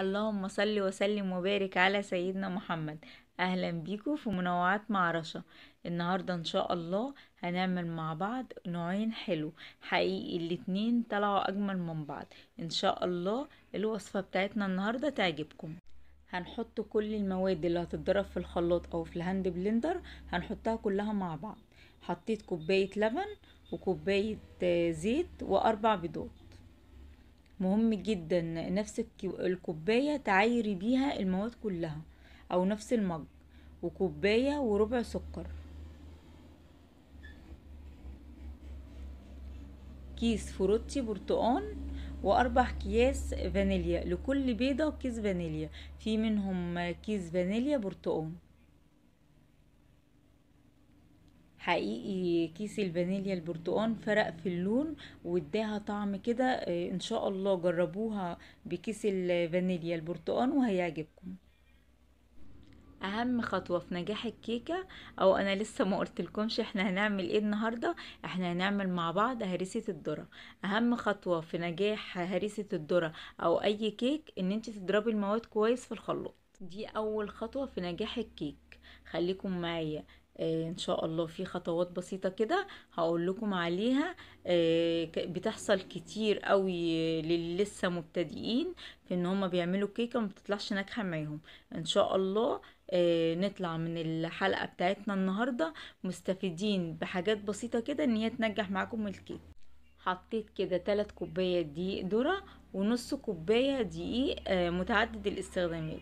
اللهم صل وسلم وبارك على سيدنا محمد اهلا بيكم في منوعات مع رشا النهاردة ان شاء الله هنعمل مع بعض نوعين حلو حقيقي الاتنين طلعوا اجمل من بعض ان شاء الله الوصفة بتاعتنا النهاردة تعجبكم هنحط كل المواد اللي هتتضرب في الخلاط او في الهاند بلندر هنحطها كلها مع بعض حطيت كوباية لبن وكوباية آه، زيت واربع بيضات مهم جدا نفس الكوباية تعايري بيها المواد كلها او نفس المج وكوباية وربع سكر كيس فروتي برتقان واربع اكياس فانيليا لكل بيضه كيس فانيليا في منهم كيس فانيليا برتقان حقيقي كيس الفانيليا البرتقان فرق في اللون واداها طعم كده آه، ان شاء الله جربوها بكيس الفانيليا البرتقان وهيعجبكم اهم خطوه في نجاح الكيكه او انا لسه ما قلتلكمش احنا هنعمل ايه النهارده احنا هنعمل مع بعض هريسه الذره اهم خطوه في نجاح هريسه الذره او اي كيك ان انت تضربي المواد كويس في الخلاط دي اول خطوه في نجاح الكيك خليكم معايا آه، ان شاء الله في خطوات بسيطه كده هقول لكم عليها آه، بتحصل كتير قوي للي لسه مبتدئين في ان هم بيعملوا كيكه ما بتطلعش ناجحه معاهم ان شاء الله آه، نطلع من الحلقه بتاعتنا النهارده مستفيدين بحاجات بسيطه كده ان هي تنجح معاكم الكيك حطيت كده تلات كوبايات دقيق ذره ونص كوبايه دقيق متعدد الاستخدامات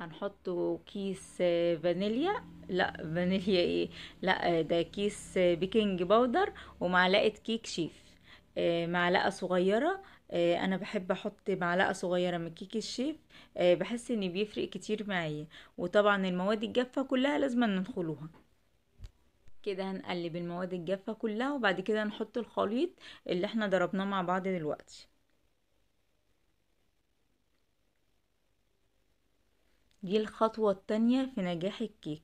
هنحط كيس فانيليا لا فانيليا ايه لا ده كيس بيكنج باودر ومعلقه كيك شيف آه، معلقه صغيره آه، انا بحب احط معلقه صغيره من كيك الشيف آه، بحس ان بيفرق كتير معايا وطبعا المواد الجافه كلها لازم ندخلوها كده هنقلب المواد الجافه كلها وبعد كده نحط الخليط اللي احنا ضربناه مع بعض دلوقتي دي الخطوة التانية في نجاح الكيك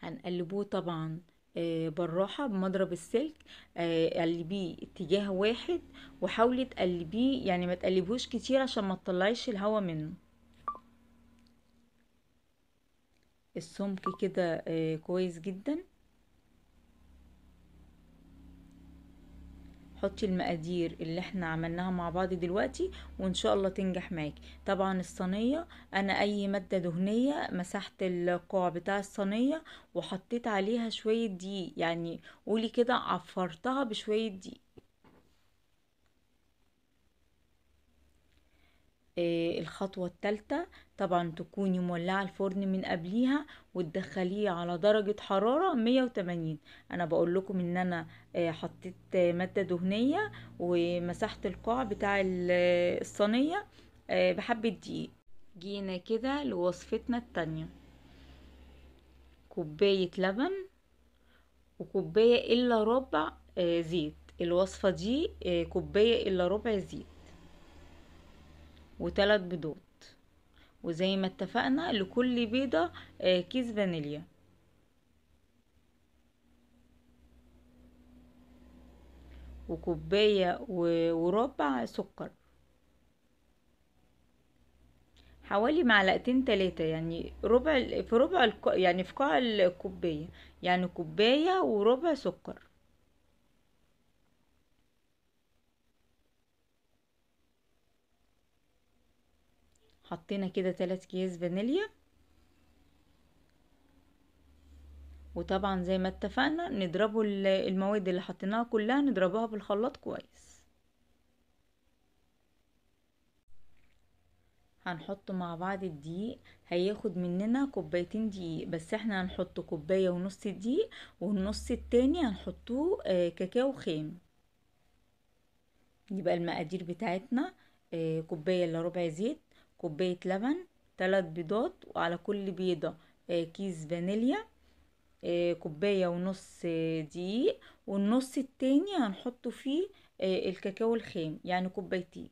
هنقلبوه طبعا آه، بالراحة بمضرب السلك آه، قلبيه اتجاه واحد وحاولي تقلبيه يعني ما تقلبهوش كتير عشان ما تطلعيش الهوا منه السمك كده آه، كويس جدا حطي المقادير اللي احنا عملناها مع بعض دلوقتي وان شاء الله تنجح معاكي طبعا الصينيه انا اي ماده دهنيه مسحت القاع بتاع الصينيه وحطيت عليها شويه دقيق يعني قولي كده عفرتها بشويه دقيق آه، الخطوة التالتة طبعا تكوني مولعة الفرن من قبليها وتدخليه على درجة حرارة 180 انا بقول لكم ان انا آه، حطيت مادة دهنية ومسحت القاع بتاع آه، الصينية بحبة دقيق جينا كده لوصفتنا التانية كوباية لبن وكوباية الا ربع زيت الوصفة دي كوباية الا ربع زيت وتلات بيضات وزي ما اتفقنا لكل بيضة آه، كيس فانيليا وكوباية وربع سكر حوالي معلقتين تلاتة يعني ربع في ربع يعني في قاع الكوباية يعني كوباية وربع سكر حطينا كده تلات اكياس فانيليا وطبعا زي ما اتفقنا نضربوا المواد اللي حطيناها كلها نضربها بالخلاط كويس هنحط مع بعض الدقيق هياخد مننا كوبايتين دقيق بس احنا هنحط كوباية ونص دقيق والنص التاني هنحطوه آه، كاكاو خام يبقى المقادير بتاعتنا آه، كوباية الا ربع زيت كوباية لبن تلات بيضات وعلى كل بيضة آه، كيس فانيليا آه، كوباية ونص آه، دقيق والنص التاني هنحط فيه الكاكاو الخام يعني كوبايتين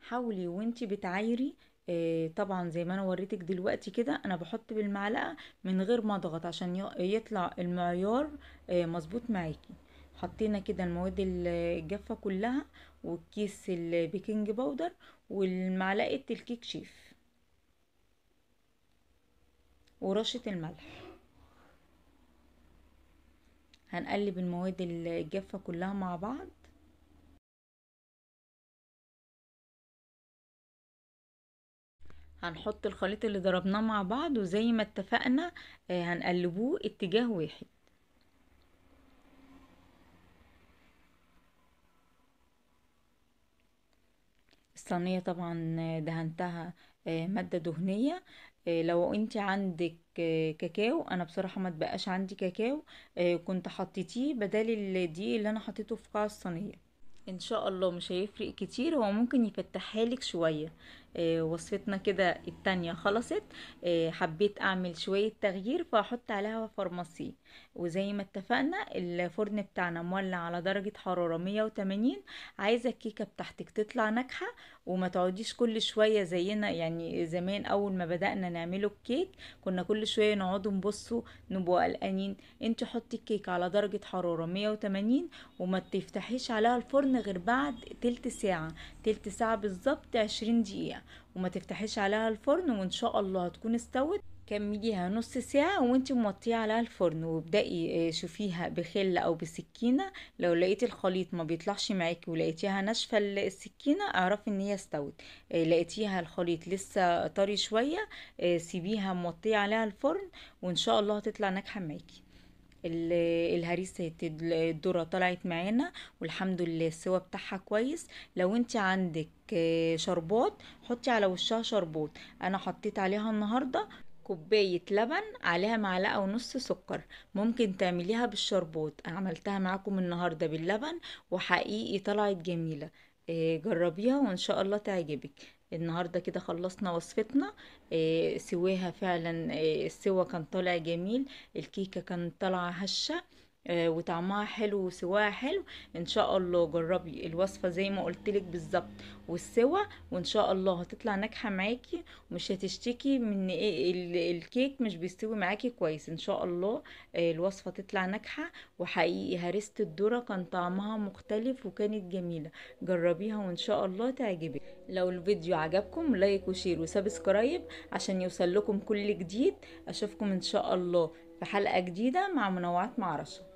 حاولي وانتي بتعايري طبعا زي ما انا وريتك دلوقتي كده انا بحط بالمعلقه من غير ما اضغط عشان يطلع المعيار مظبوط معاكي حطينا كده المواد الجافة كلها والكيس البيكنج باودر والمعلقة الكيك شيف ورشة الملح هنقلب المواد الجافة كلها مع بعض هنحط الخليط اللي ضربناه مع بعض وزي ما اتفقنا آه، هنقلبوه اتجاه واحد الصينية طبعا دهنتها آه، مادة دهنية آه، لو انت عندك آه، كاكاو انا بصراحة ما تبقاش عندي كاكاو كنت حطيتيه بدل الدقيق اللي انا حطيته في قاع الصينية ان شاء الله مش هيفرق كتير هو ممكن يفتحها لك شوية وصفتنا كده التانية خلصت حبيت اعمل شوية تغيير فاحط عليها فرماسي وزي ما اتفقنا الفرن بتاعنا مولع على درجة حرارة 180 عايزة الكيكة بتاعتك تطلع ناجحة وما تقعديش كل شوية زينا يعني زمان اول ما بدأنا نعمله الكيك كنا كل شوية نقعد نبصوا نبقى قلقانين انت حطي الكيك على درجة حرارة 180 وما تفتحيش عليها الفرن غير بعد تلت ساعة تلت ساعة بالظبط 20 دقيقة وما تفتحيش عليها الفرن وان شاء الله هتكون استوت كمليها نص ساعة وانت موطيه على الفرن وابدأي آه، شوفيها بخل او بسكينة لو لقيتي الخليط ما بيطلعش معاكي ولقيتيها ناشفة السكينة اعرفي ان هي استوت آه، لقيتيها الخليط لسه طري شوية آه، سيبيها موطيه عليها الفرن وان شاء الله هتطلع ناجحة معاكي الهريسة الدورة طلعت معانا والحمد لله السوا بتاعها كويس لو انت عندك شربات حطي على وشها شربات انا حطيت عليها النهارده كوباية لبن عليها معلقة ونص سكر ممكن تعمليها بالشربات عملتها معاكم النهاردة باللبن وحقيقي طلعت جميلة آه، جربيها وان شاء الله تعجبك النهاردة كده خلصنا وصفتنا آه، سواها فعلا آه، السوا كان طالع جميل الكيكة كانت طالعة هشة آه، وطعمها حلو وسواها حلو ان شاء الله جربي الوصفه زي ما قلت لك بالظبط والسوا وان شاء الله هتطلع ناجحه معاكي ومش هتشتكي من ايه الكيك مش بيستوي معاكي كويس ان شاء الله آه، الوصفه تطلع ناجحه وحقيقي هرسه الذره كان طعمها مختلف وكانت جميله جربيها وان شاء الله تعجبك لو الفيديو عجبكم لايك وشير وسبسكرايب عشان يوصل لكم كل جديد اشوفكم ان شاء الله في حلقه جديده مع منوعات مع رشا